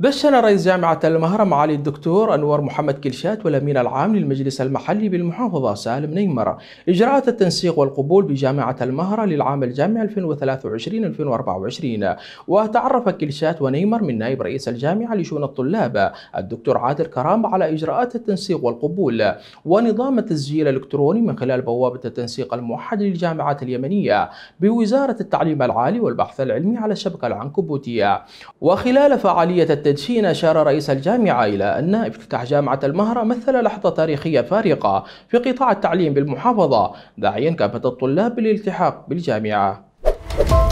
بشن رئيس جامعة المهرة معالي الدكتور أنور محمد كلشات والأمين العام للمجلس المحلي بالمحافظة سالم نيمرة إجراءات التنسيق والقبول بجامعة المهرة للعام الجامعي 2023-2024 وتعرف كلشات ونيمر من نائب رئيس الجامعة لشؤون الطلاب الدكتور عادل كرام على إجراءات التنسيق والقبول ونظام التسجيل الإلكتروني من خلال بوابة التنسيق الموحد للجامعة اليمنية بوزارة التعليم العالي والبحث العلمي على الشبكة العنكبوتية وخلال فعالية التنسيق التدشين أشار رئيس الجامعة إلى أن افتتاح جامعة المهرة مثل لحظة تاريخية فارقة في قطاع التعليم بالمحافظة داعيا كافة الطلاب للالتحاق بالجامعة